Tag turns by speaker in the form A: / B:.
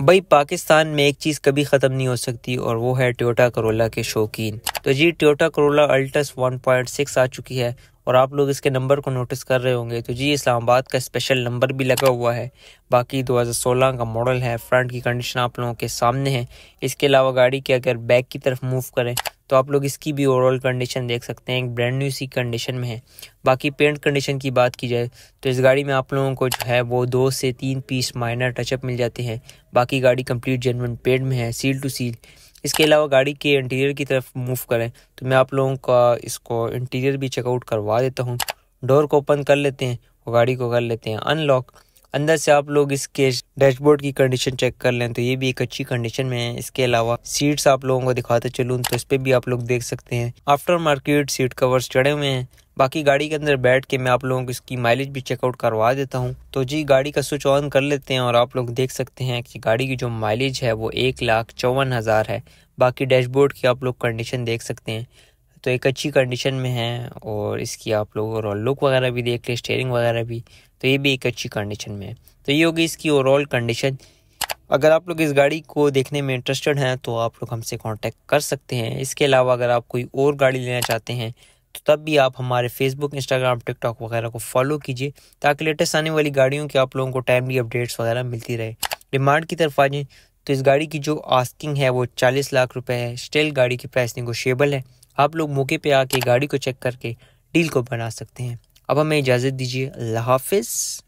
A: भाई पाकिस्तान में एक चीज़ कभी ख़त्म नहीं हो सकती और वो है टोयोटा करोला के शौकीन तो जी टोयोटा करोला अल्टस 1.6 आ चुकी है और आप लोग इसके नंबर को नोटिस कर रहे होंगे तो जी इस्लामाबाद का स्पेशल नंबर भी लगा हुआ है बाकी 2016 का मॉडल है फ्रंट की कंडीशन आप लोगों के सामने है इसके अलावा गाड़ी के अगर बैक की तरफ मूव करें तो आप लोग इसकी भी ओवरऑल कंडीशन देख सकते हैं एक ब्रांड न्यू सी कंडीशन में है बाकी पेंट कंडीशन की बात की जाए तो इस गाड़ी में आप लोगों को जो है वो दो से तीन पीस माइनर टचअप मिल जाते हैं बाकी गाड़ी कंप्लीट जेनवन पेंट में है सील टू सील इसके अलावा गाड़ी के इंटीरियर की तरफ मूव करें तो मैं आप लोगों का इसको इंटीरियर भी चेकआउट करवा देता हूँ डोर को ओपन कर लेते हैं और गाड़ी को कर लेते हैं अनलॉक अंदर से आप लोग इसके डैशबोर्ड की कंडीशन चेक कर लें तो ये भी एक अच्छी कंडीशन में है इसके अलावा सीट्स आप लोगों को दिखाते चलूँ तो इस पर भी आप लोग देख सकते हैं आफ्टर मार्केट सीट कवर्स चढ़े हुए हैं बाकी गाड़ी के अंदर बैठ के मैं आप लोगों को इसकी माइलेज भी चेकआउट करवा देता हूँ तो जी गाड़ी का स्विच ऑन कर लेते हैं और आप लोग देख सकते हैं कि गाड़ी की जो माइलेज है वो एक लाख चौवन हज़ार है बाकी डैशबोर्ड की आप लोग कंडीशन देख सकते हैं तो एक अच्छी कंडीशन में है और इसकी आप लोग ओवरऑल लुक वगैरह भी देख लें स्टेयरिंग वगैरह भी तो ये भी एक अच्छी कंडीशन में है तो ये होगी इसकी ओवरऑल कंडीशन अगर आप लोग इस गाड़ी को देखने में इंटरेस्टेड हैं तो आप लोग हमसे कांटेक्ट कर सकते हैं इसके अलावा अगर आप कोई और गाड़ी लेना चाहते हैं तो तब भी आप हमारे फेसबुक इंस्टाग्राम टिकटॉक वगैरह को फॉलो कीजिए ताकि लेटेस्ट आने वाली गाड़ियों की आप लोगों को टाइमली अपडेट्स वगैरह मिलती रहे डिमांड की तरफ आ जाए तो इस गाड़ी की जो आस्किंग है वो चालीस लाख रुपये है स्टिल गाड़ी की प्राइस निगोशियबल है आप लोग मौके पे आके गाड़ी को चेक करके डील को बना सकते हैं अब हमें इजाज़त दीजिए अल्लाह हाफिज़